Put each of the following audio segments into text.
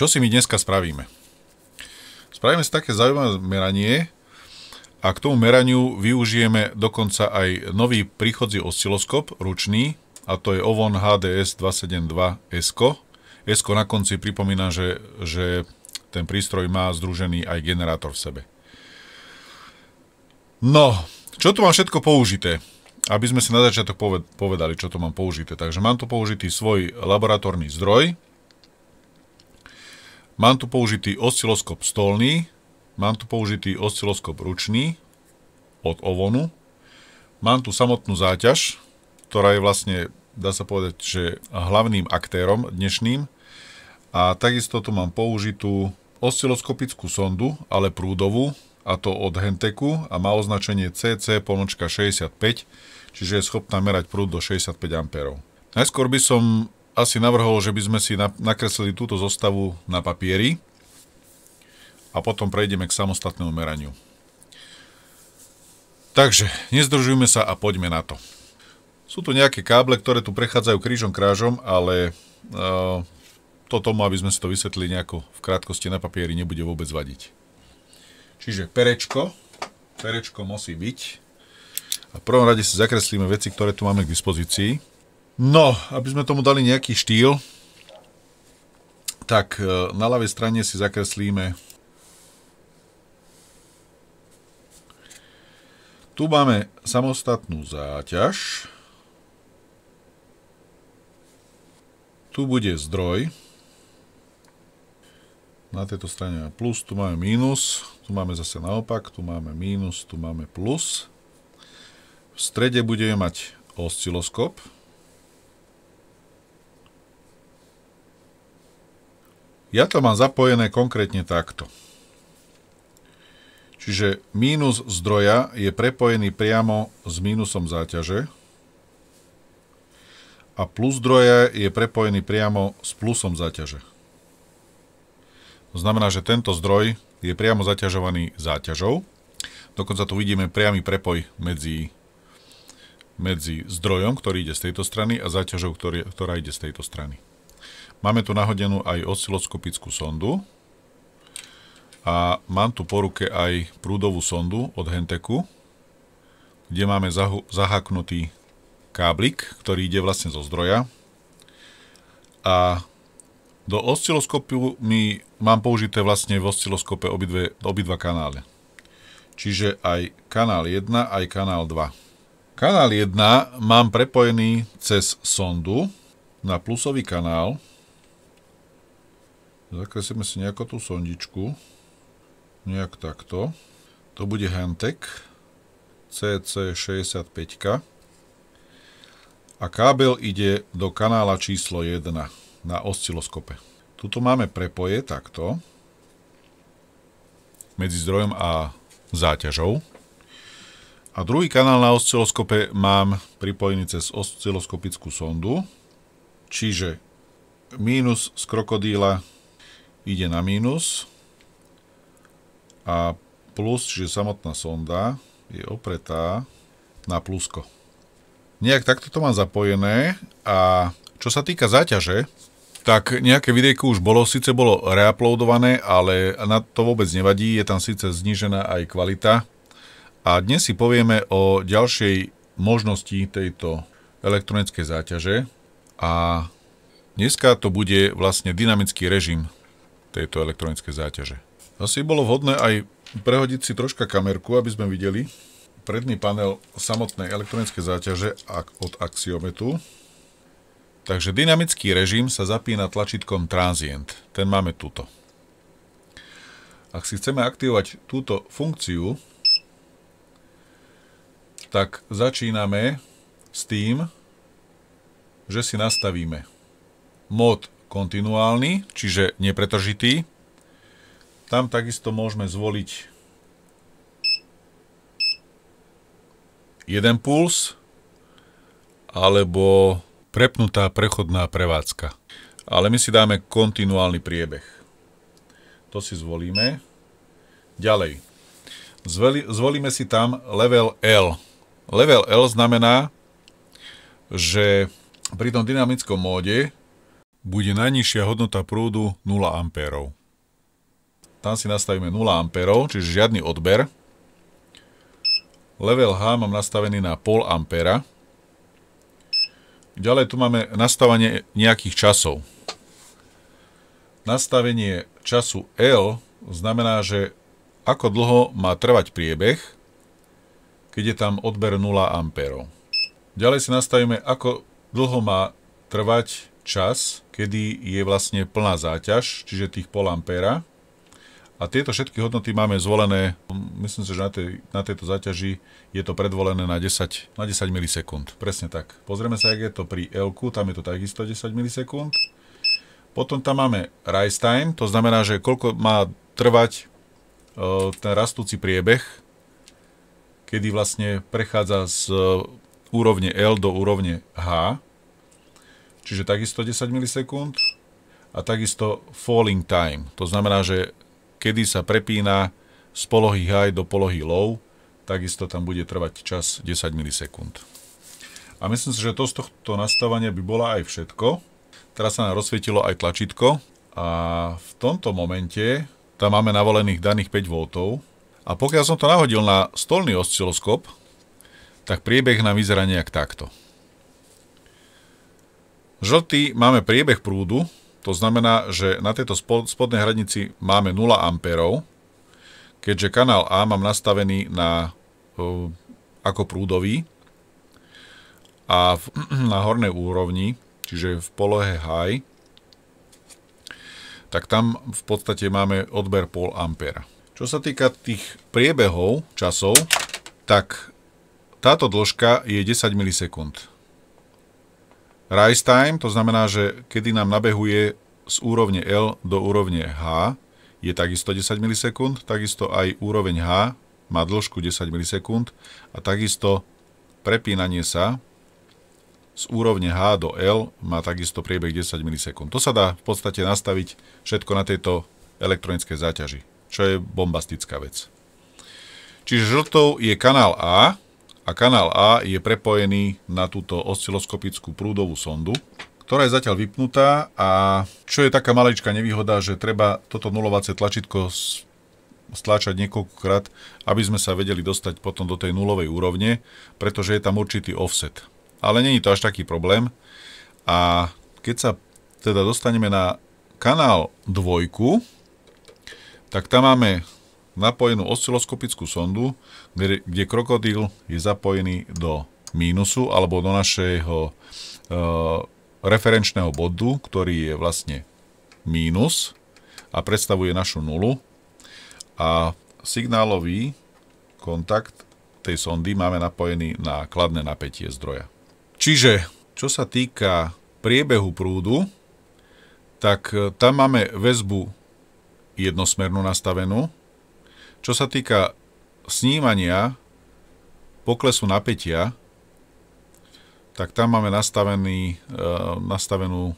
Čo si my dneska spravíme? Spravíme si také zaujímavé meranie a k tomu meraniu využijeme dokonca aj nový príchodzí osciloskop, ručný, a to je OVON HDS 272 ESCO. ESCO na konci pripomína, že, že ten prístroj má združený aj generátor v sebe. No, čo tu mám všetko použité? Aby sme si na začiatok povedali, čo to mám použité. Takže mám tu použitý svoj laboratórny zdroj, Mám tu použitý osciloskop stolný, mám tu použitý osciloskop ručný od Ovonu, mám tu samotnú záťaž, ktorá je vlastne, dá sa povedať, že hlavným aktérom dnešným a takisto tu mám použitú osciloskopickú sondu, ale prúdovú, a to od Henteku a má označenie CC pomočka 65, čiže je schopná merať prúd do 65 A. Najskôr by som asi navrhol, že by sme si nakreslili túto zostavu na papieri a potom prejdeme k samostatnému meraniu. Takže, nezdržujme sa a poďme na to. Sú tu nejaké káble, ktoré tu prechádzajú krížom krážom, ale e, to tomu, aby sme si to vysvetlili nejako v krátkosti na papieri, nebude vôbec vadiť. Čiže perečko, perečko musí byť. A v prvom rade si zakreslíme veci, ktoré tu máme k dispozícii. No, aby sme tomu dali nejaký štýl, tak e, na ľavej strane si zakreslíme Tu máme samostatnú záťaž. Tu bude zdroj. Na tejto strane máme plus, tu máme mínus, tu máme zase naopak, tu máme mínus, tu máme plus. V strede budeme mať osciloskop. Ja to mám zapojené konkrétne takto. Čiže mínus zdroja je prepojený priamo s mínusom záťaže a plus zdroja je prepojený priamo s plusom záťaže. To znamená, že tento zdroj je priamo zaťažovaný záťažou. Dokonca tu vidíme priamy prepoj medzi, medzi zdrojom, ktorý ide z tejto strany a záťažou, ktorý, ktorá ide z tejto strany. Máme tu nahodenú aj osciloskopickú sondu a mám tu po ruke aj prúdovú sondu od Henteku, kde máme zaháknutý káblik, ktorý ide vlastne zo zdroja. A do osciloskopu mi mám použité vlastne v osciloskope obidve, obidva kanále. Čiže aj kanál 1, aj kanál 2. Kanál 1 mám prepojený cez sondu na plusový kanál, Zakresíme si nejako tú sondičku. Nejak takto. To bude Hantec CC65. A kábel ide do kanála číslo 1 na osciloskope. Tuto máme prepoje takto medzi zdrojom a záťažou. A druhý kanál na osciloskope mám pripojený cez osciloskopickú sondu, čiže mínus z krokodíla ide na mínus a plus, čiže samotná sonda je opretá na plusko. Nejak takto to mám zapojené a čo sa týka záťaže, tak nejaké videjko už bolo, síce bolo reuploadované, ale na to vôbec nevadí, je tam síce znížená aj kvalita. A dnes si povieme o ďalšej možnosti tejto elektronickej záťaže a dneska to bude vlastne dynamický režim tejto elektronické záťaže. Asi bolo vhodné aj prehodiť si troška kamerku, aby sme videli predný panel samotnej elektronické záťaže od axiometu. Takže dynamický režim sa zapína tlačítkom transient. Ten máme tuto. Ak si chceme aktivovať túto funkciu, tak začíname s tým, že si nastavíme mod kontinuálny, čiže nepretržitý. Tam takisto môžeme zvoliť jeden puls alebo prepnutá prechodná prevádzka. Ale my si dáme kontinuálny priebeh. To si zvolíme. Ďalej. Zvolíme si tam level L. Level L znamená, že pri tom dynamickom móde bude najnižšia hodnota prúdu 0 A. Tam si nastavíme 0 A, čiže žiadny odber. Level H mám nastavený na 0,5 A. Ďalej tu máme nastavenie nejakých časov. Nastavenie času L znamená, že ako dlho má trvať priebeh, keď je tam odber 0 A. Ďalej si nastavíme, ako dlho má trvať čas, kedy je vlastne plná záťaž, čiže tých pol ampéra. A tieto všetky hodnoty máme zvolené, myslím si, že na, tej, na tejto záťaži je to predvolené na 10, na 10 milisekúnd. Presne tak. Pozrieme sa, jak je to pri l tam je to takisto 10 milisekúnd. Potom tam máme rise time, to znamená, že koľko má trvať e, ten rastúci priebeh, kedy vlastne prechádza z e, úrovne L do úrovne H čiže takisto 10 milisekúnd a takisto falling time. To znamená, že kedy sa prepína z polohy high do polohy low, takisto tam bude trvať čas 10 milisekúnd. A myslím si, že to z tohto nastavania by bola aj všetko. Teraz sa nám rozsvietilo aj tlačítko a v tomto momente tam máme navolených daných 5 V a pokiaľ som to nahodil na stolný osciloskop, tak priebeh nám vyzerá nejak takto. Žltý máme priebeh prúdu, to znamená, že na tejto spodnej hranici máme 0 A, keďže kanál A mám nastavený na, e, ako prúdový a v, na hornej úrovni, čiže v polohe high, tak tam v podstate máme odber 0,5 A. Čo sa týka tých priebehov časov, tak táto dĺžka je 10 milisekúnd. Rise time, to znamená, že kedy nám nabehuje z úrovne L do úrovne H, je takisto 10 mS, takisto aj úroveň H má dĺžku 10 mS, a takisto prepínanie sa z úrovne H do L má takisto priebeh 10 ms. To sa dá v podstate nastaviť všetko na tejto elektronickej záťaži, čo je bombastická vec. Čiže žltou je kanál A, a kanál A je prepojený na túto osciloskopickú prúdovú sondu, ktorá je zatiaľ vypnutá a čo je taká maličká nevýhoda, že treba toto nulovacie tlačidlo stláčať niekoľkokrát, aby sme sa vedeli dostať potom do tej nulovej úrovne, pretože je tam určitý offset. Ale není to až taký problém. A keď sa teda dostaneme na kanál 2, tak tam máme napojenú osciloskopickú sondu, kde, kde krokodíl je zapojený do mínusu alebo do našeho e, referenčného bodu, ktorý je vlastne mínus a predstavuje našu nulu. A signálový kontakt tej sondy máme napojený na kladné napätie zdroja. Čiže, čo sa týka priebehu prúdu, tak eh, tam máme väzbu jednosmernú nastavenú, čo sa týka snímania poklesu napätia, tak tam máme nastavený, e, nastavenú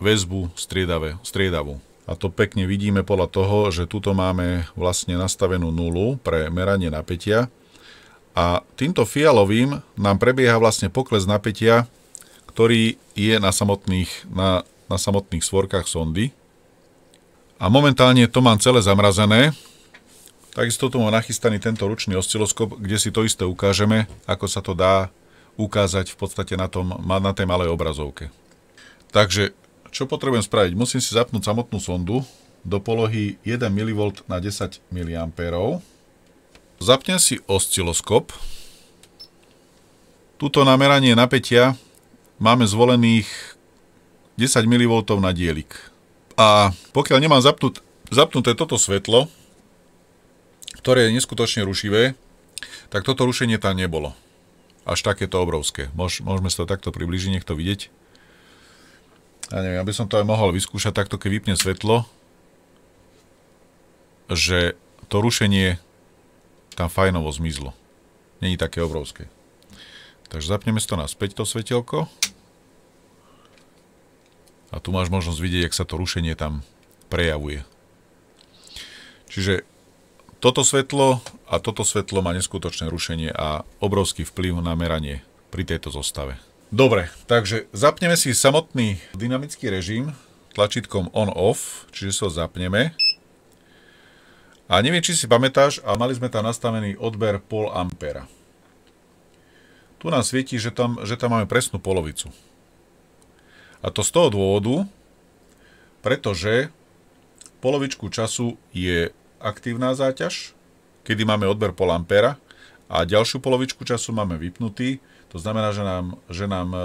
väzbu striedave, striedavú. A to pekne vidíme podľa toho, že tuto máme vlastne nastavenú nulu pre meranie napätia. A týmto fialovým nám prebieha vlastne pokles napätia, ktorý je na samotných, na, na samotných svorkách sondy. A momentálne to mám celé zamrazené, Takisto tu mám nachystaný tento ručný osciloskop, kde si to isté ukážeme, ako sa to dá ukázať v podstate na, tom, na tej malej obrazovke. Takže, čo potrebujem spraviť? Musím si zapnúť samotnú sondu do polohy 1 mV na 10 mA. Zapnem si osciloskop. Tuto nameranie napätia máme zvolených 10 mV na dielik. A pokiaľ nemám zapnut, zapnuté toto svetlo, ktoré je neskutočne rušivé, tak toto rušenie tam nebolo. Až takéto obrovské. Môž, môžeme sa to takto približiť, nech to vidieť. Ja neviem, aby som to aj mohol vyskúšať takto, keď vypne svetlo, že to rušenie tam fajnovo zmizlo. Není také obrovské. Takže zapneme si to naspäť, to svetelko. A tu máš možnosť vidieť, jak sa to rušenie tam prejavuje. Čiže toto svetlo a toto svetlo má neskutočné rušenie a obrovský vplyv na meranie pri tejto zostave. Dobre, takže zapneme si samotný dynamický režim tlačítkom on-off, čiže si ho zapneme. A neviem, či si pamätáš, a mali sme tam nastavený odber 0,5 ampera. Tu nám svieti, že tam, že tam máme presnú polovicu. A to z toho dôvodu, pretože polovičku času je aktívna záťaž, kedy máme odber pol ampera a ďalšiu polovičku času máme vypnutý, to znamená, že nám, že nám e,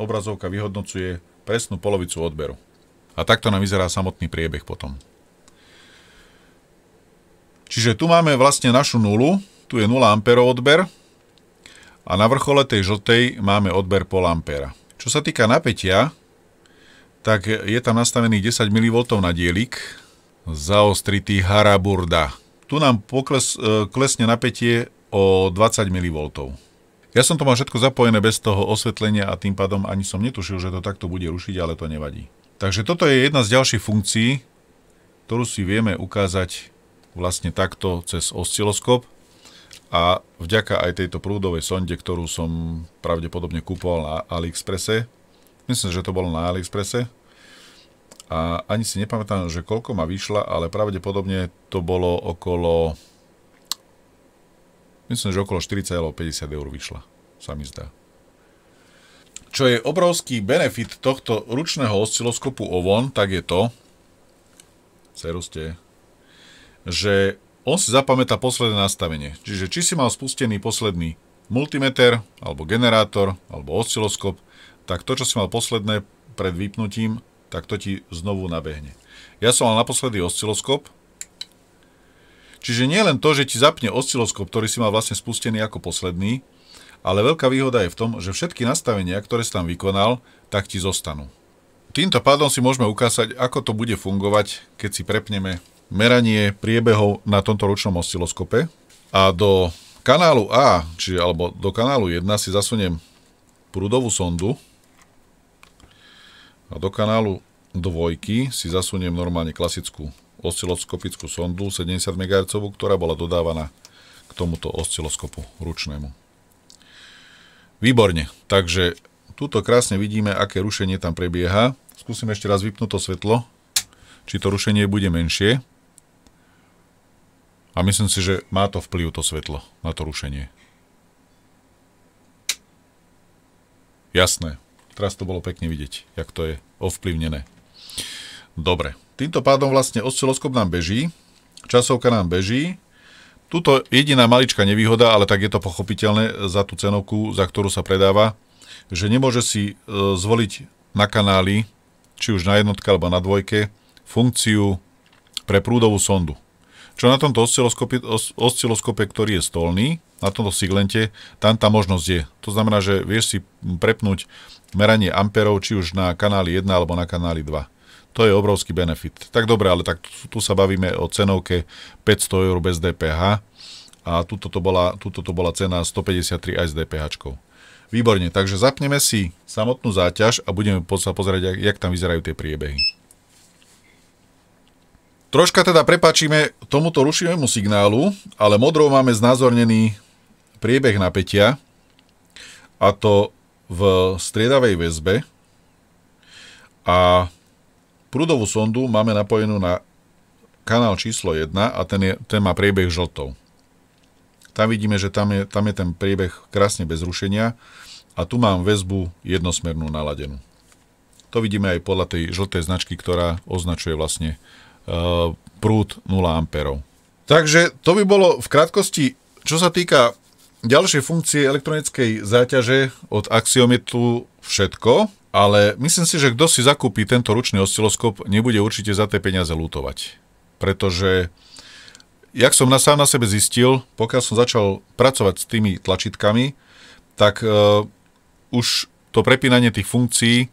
obrazovka vyhodnocuje presnú polovicu odberu. A takto nám vyzerá samotný priebeh potom. Čiže tu máme vlastne našu nulu, tu je 0 amperov odber a na vrchole tej žltej máme odber pol ampera. Čo sa týka napätia, tak je tam nastavený 10 mV na dielik, zaostritý haraburda. Tu nám pokles, e, klesne napätie o 20 mV. Ja som to mal všetko zapojené bez toho osvetlenia a tým pádom ani som netušil, že to takto bude rušiť, ale to nevadí. Takže toto je jedna z ďalších funkcií, ktorú si vieme ukázať vlastne takto cez osciloskop a vďaka aj tejto prúdovej sonde, ktorú som pravdepodobne kúpoval na AliExpresse, myslím, že to bolo na AliExpresse, a ani si nepamätám, že koľko ma vyšla, ale pravdepodobne to bolo okolo myslím, že okolo 40 alebo 50 eur vyšla, sa mi zdá. Čo je obrovský benefit tohto ručného osciloskopu OVON, tak je to, ceruste, že on si zapamätá posledné nastavenie. Čiže či si mal spustený posledný multimeter, alebo generátor, alebo osciloskop, tak to, čo si mal posledné pred vypnutím, tak to ti znovu nabehne. Ja som mal naposledy osciloskop, čiže nie len to, že ti zapne osciloskop, ktorý si mal vlastne spustený ako posledný, ale veľká výhoda je v tom, že všetky nastavenia, ktoré si tam vykonal, tak ti zostanú. Týmto pádom si môžeme ukázať, ako to bude fungovať, keď si prepneme meranie priebehov na tomto ručnom osciloskope a do kanálu A, čiže alebo do kanálu 1 si zasuniem prúdovú sondu, a do kanálu dvojky si zasuniem normálne klasickú osciloskopickú sondu 70 MHz, ktorá bola dodávaná k tomuto osciloskopu ručnému. Výborne, takže túto krásne vidíme, aké rušenie tam prebieha. Skúsim ešte raz vypnúť to svetlo, či to rušenie bude menšie. A myslím si, že má to vplyv to svetlo na to rušenie. Jasné, teraz to bolo pekne vidieť, jak to je ovplyvnené. Dobre, týmto pádom vlastne osciloskop nám beží, časovka nám beží, Tuto jediná malička nevýhoda, ale tak je to pochopiteľné za tú cenovku, za ktorú sa predáva, že nemôže si e, zvoliť na kanáli, či už na jednotke alebo na dvojke, funkciu pre prúdovú sondu. Čo na tomto osciloskope, os, osciloskope ktorý je stolný, na tomto siglente, tam tá možnosť je. To znamená, že vieš si prepnúť meranie amperov, či už na kanáli 1 alebo na kanáli 2. To je obrovský benefit. Tak dobre, ale tak tu, tu sa bavíme o cenovke 500 eur bez DPH a tuto to bola, tuto to bola cena 153 aj s DPH. -čkou. Výborne, takže zapneme si samotnú záťaž a budeme sa pozrieť, jak tam vyzerajú tie priebehy. Troška teda prepačíme tomuto rušivému signálu, ale modrou máme znázornený priebeh napätia, a to v striedavej väzbe a prúdovú sondu máme napojenú na kanál číslo 1 a ten, je, ten má priebeh žltou. Tam vidíme, že tam je, tam je ten priebeh krásne bez rušenia a tu mám väzbu jednosmernú naladenú. To vidíme aj podľa tej žltej značky, ktorá označuje vlastne Eh, prúd 0 amperov. Takže to by bolo v krátkosti, čo sa týka ďalšej funkcie elektronickej záťaže od Axiometu všetko, ale myslím si, že kto si zakúpi tento ručný osciloskop, nebude určite za tie peniaze lutovať. Pretože jak som na sám na sebe zistil, pokiaľ som začal pracovať s tými tlačítkami, tak uh, už to prepínanie tých funkcií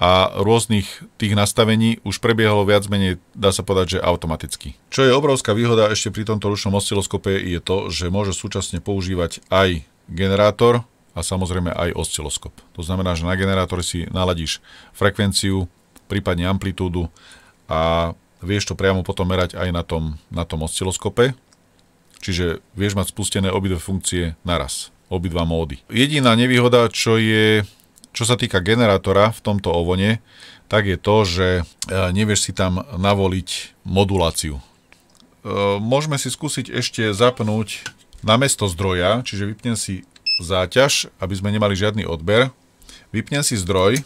a rôznych tých nastavení už prebiehalo viac menej, dá sa povedať, že automaticky. Čo je obrovská výhoda ešte pri tomto ručnom osciloskope je to, že môže súčasne používať aj generátor a samozrejme aj osciloskop. To znamená, že na generátore si naladíš frekvenciu, prípadne amplitúdu a vieš to priamo potom merať aj na tom, na tom osciloskope. Čiže vieš mať spustené obidve funkcie naraz, obidva módy. Jediná nevýhoda, čo je čo sa týka generátora v tomto ovone, tak je to, že e, nevieš si tam navoliť moduláciu. E, môžeme si skúsiť ešte zapnúť na mesto zdroja, čiže vypnem si záťaž, aby sme nemali žiadny odber. Vypnem si zdroj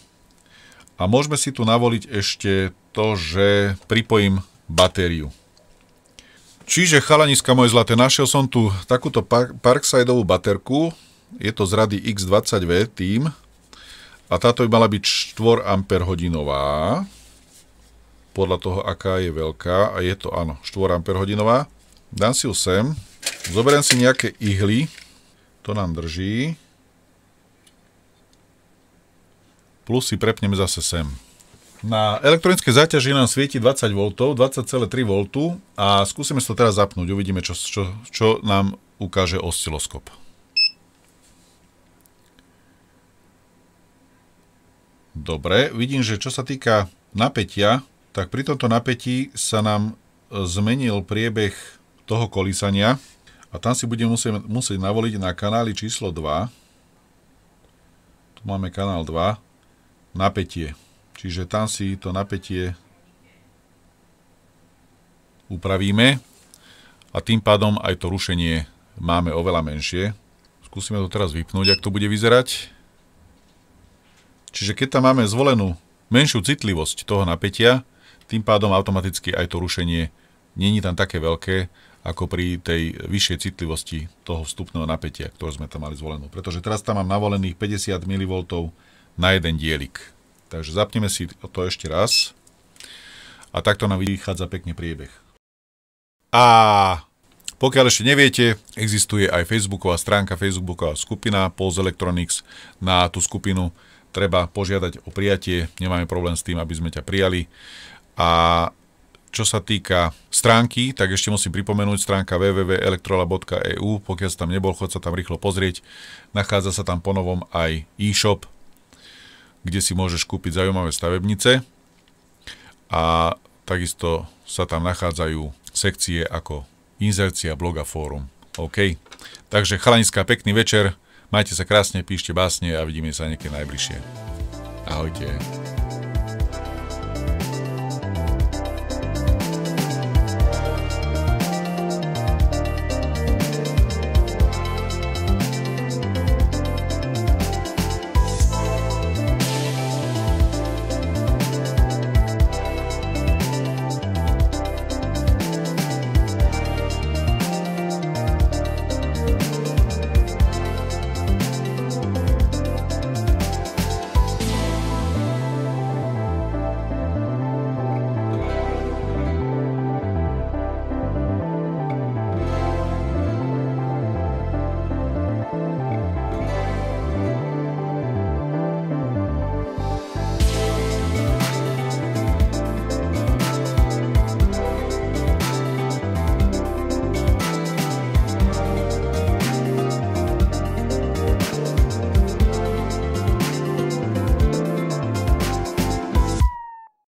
a môžeme si tu navoliť ešte to, že pripojím batériu. Čiže chalaniska moje zlaté, našiel som tu takúto park Parksideovú baterku, je to z rady X20V tým, a táto by mala byť 4 hodinová. podľa toho, aká je veľká. A je to, áno, 4 amperhodinová. Dám si ju sem. Zoberiem si nejaké ihly. To nám drží. Plus si prepneme zase sem. Na elektronické záťaži nám svieti 20 V, 20,3 V a skúsime to teraz zapnúť. Uvidíme, čo, čo, čo nám ukáže osciloskop. Dobre, vidím, že čo sa týka napätia, tak pri tomto napätí sa nám e, zmenil priebeh toho kolísania a tam si budeme musieť, musieť navoliť na kanály číslo 2. Tu máme kanál 2, napätie. Čiže tam si to napätie upravíme a tým pádom aj to rušenie máme oveľa menšie. Skúsime to teraz vypnúť, ak to bude vyzerať. Čiže keď tam máme zvolenú menšiu citlivosť toho napätia, tým pádom automaticky aj to rušenie není tam také veľké, ako pri tej vyššej citlivosti toho vstupného napätia, ktoré sme tam mali zvolenú. Pretože teraz tam mám navolených 50 mV na jeden dielik. Takže zapneme si to ešte raz. A takto nám vychádza pekne priebeh. A pokiaľ ešte neviete, existuje aj Facebooková stránka, Facebooková skupina Pulse Electronics na tú skupinu treba požiadať o prijatie, nemáme problém s tým, aby sme ťa prijali. A čo sa týka stránky, tak ešte musím pripomenúť stránka www.elektrola.eu, pokiaľ sa tam nebol, chod sa tam rýchlo pozrieť. Nachádza sa tam ponovom aj e-shop, kde si môžeš kúpiť zaujímavé stavebnice a takisto sa tam nachádzajú sekcie ako inzercia bloga fórum. OK. Takže chalaniska, pekný večer. Majte sa krásne, píšte básne a vidíme sa niekedy najbližšie. Ahojte.